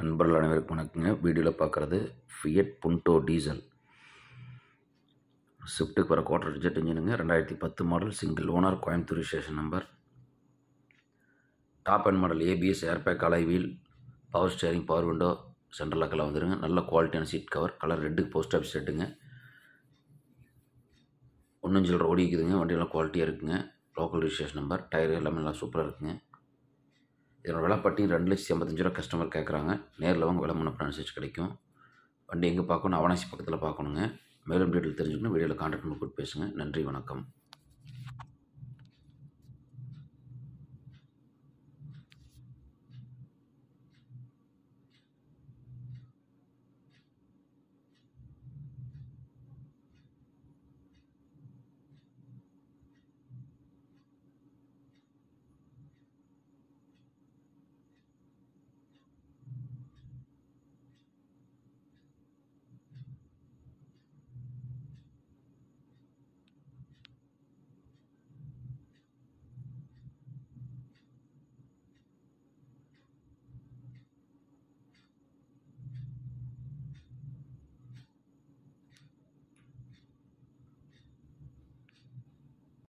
நண்பர்கள் அனைவருக்கும் வணக்கங்க வீடியோவில் பார்க்குறது ஃபியட் புண்டோ டீசல் ஸ்விஃப்ட்டுக்கு வர குவார்டர் ஜெட் இன்ஜினுங்க ரெண்டாயிரத்தி பத்து model single owner Coimbatore station number top and model ABS airbag alloy wheel power steering power window central அக்கெல்லாம் வந்துடுங்க நல்ல குவாலிட்டியான seat cover colour red post office செட்டுங்க ஒன்றும் சில்லரை ஓடிக்குதுங்க வண்டியெல்லாம் குவாலிட்டியாக இருக்குதுங்க லோக்கல் ரிஜிஸ்ட்ரேஷன் நம்பர் டயர் எல்லாமே நல்லா சூப்பராக இருக்குங்க இதனோட விலைப்பட்டி ரெண்டு லட்சத்தி ஐம்பத்தஞ்சு ரூபா கஸ்டமர் கேட்குறாங்க நேரில் வாங்க விலை முன்னப்பட அனுசரிச்சு கிடைக்கும் வண்டி எங்கே பார்க்கணும் அவனாசி பக்கத்தில் பார்க்கணுங்க மேலும் டீட்டெயில் தெரிஞ்சுக்கணும் வீடியோவில் கான்டாக்ட் பண்ணி கூப்பிட்டு பேசுங்க நன்றி வணக்கம்